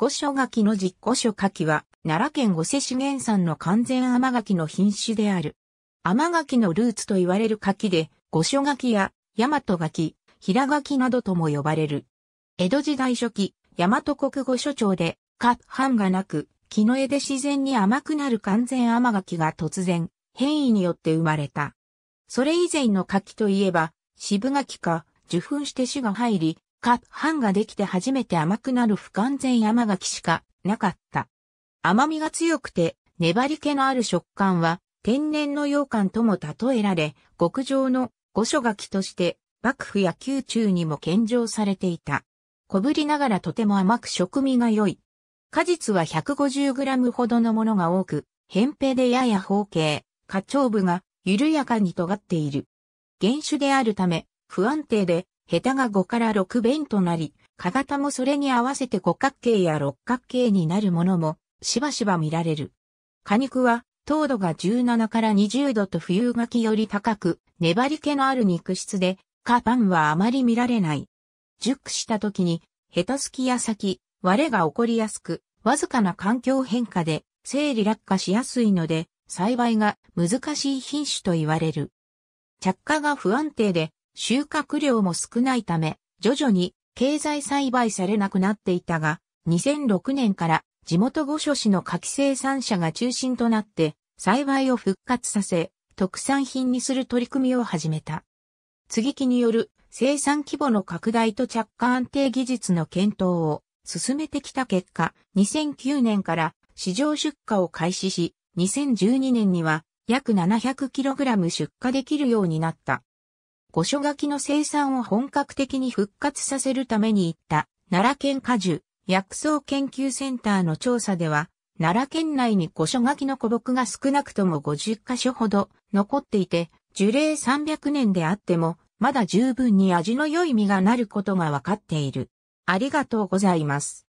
五所柿の実五所柿は、奈良県五瀬資源産の完全甘柿の品種である。甘柿のルーツと言われる柿で、五所柿や、大和柿、平柿などとも呼ばれる。江戸時代初期、大和国語所町で、か、藩がなく、木の絵で自然に甘くなる完全甘柿が突然、変異によって生まれた。それ以前の柿といえば、渋柿か、受粉して種が入り、か、藩ができて初めて甘くなる不完全山柿しかなかった。甘みが強くて粘り気のある食感は天然の羊羹とも例えられ、極上の五所柿として幕府や宮中にも献上されていた。小ぶりながらとても甘く食味が良い。果実は 150g ほどのものが多く、扁平でやや方形、花鳥部が緩やかに尖っている。原種であるため、不安定でヘタが5から6弁となり、加型もそれに合わせて五角形や六角形になるものもしばしば見られる。果肉は糖度が17から20度と冬柿より高く、粘り気のある肉質で、カパンはあまり見られない。熟した時に、ヘタすきや先、割れが起こりやすく、わずかな環境変化で、生理落下しやすいので、栽培が難しい品種と言われる。着火が不安定で、収穫量も少ないため、徐々に経済栽培されなくなっていたが、2006年から地元御所市の柿生産者が中心となって栽培を復活させ、特産品にする取り組みを始めた。継ぎ木による生産規模の拡大と着火安定技術の検討を進めてきた結果、2009年から市場出荷を開始し、2012年には約 700kg 出荷できるようになった。五所書きの生産を本格的に復活させるために行った奈良県果樹薬草研究センターの調査では、奈良県内に五所書きの古木が少なくとも50カ所ほど残っていて、樹齢300年であっても、まだ十分に味の良い実がなることがわかっている。ありがとうございます。